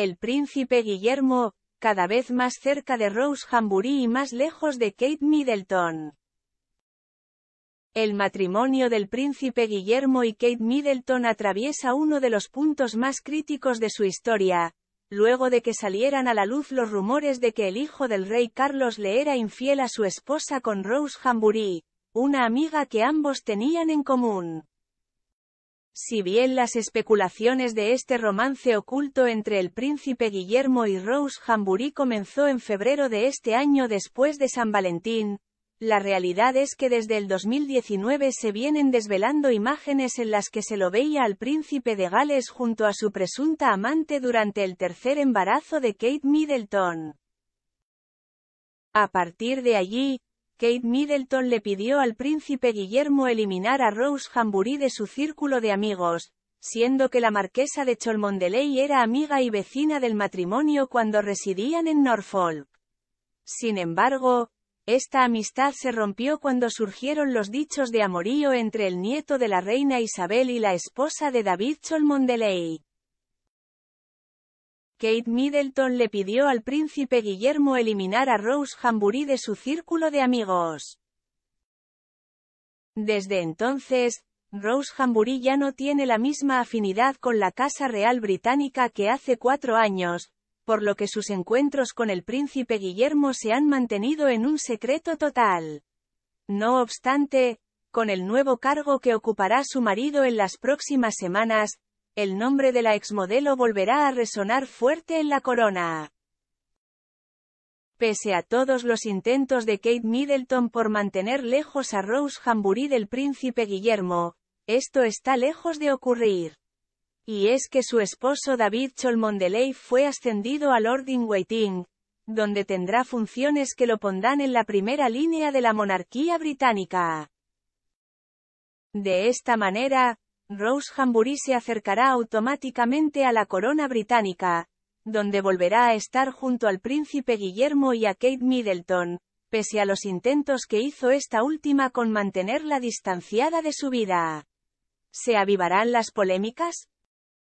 El príncipe Guillermo, cada vez más cerca de Rose Hambury y más lejos de Kate Middleton. El matrimonio del príncipe Guillermo y Kate Middleton atraviesa uno de los puntos más críticos de su historia, luego de que salieran a la luz los rumores de que el hijo del rey Carlos le era infiel a su esposa con Rose Hambury, una amiga que ambos tenían en común. Si bien las especulaciones de este romance oculto entre el príncipe Guillermo y Rose Hamburí comenzó en febrero de este año después de San Valentín, la realidad es que desde el 2019 se vienen desvelando imágenes en las que se lo veía al príncipe de Gales junto a su presunta amante durante el tercer embarazo de Kate Middleton. A partir de allí, Kate Middleton le pidió al príncipe Guillermo eliminar a Rose Hambury de su círculo de amigos, siendo que la marquesa de Cholmondeley era amiga y vecina del matrimonio cuando residían en Norfolk. Sin embargo, esta amistad se rompió cuando surgieron los dichos de amorío entre el nieto de la reina Isabel y la esposa de David Cholmondeley. Kate Middleton le pidió al príncipe Guillermo eliminar a Rose Hambury de su círculo de amigos. Desde entonces, Rose Hambury ya no tiene la misma afinidad con la Casa Real Británica que hace cuatro años, por lo que sus encuentros con el príncipe Guillermo se han mantenido en un secreto total. No obstante, con el nuevo cargo que ocupará su marido en las próximas semanas, el nombre de la exmodelo volverá a resonar fuerte en la corona. Pese a todos los intentos de Kate Middleton por mantener lejos a Rose Hambury del príncipe Guillermo, esto está lejos de ocurrir. Y es que su esposo David Cholmondeley fue ascendido al Lord Waiting, donde tendrá funciones que lo pondrán en la primera línea de la monarquía británica. De esta manera, Rose Hambury se acercará automáticamente a la corona británica, donde volverá a estar junto al príncipe Guillermo y a Kate Middleton, pese a los intentos que hizo esta última con mantenerla distanciada de su vida. ¿Se avivarán las polémicas?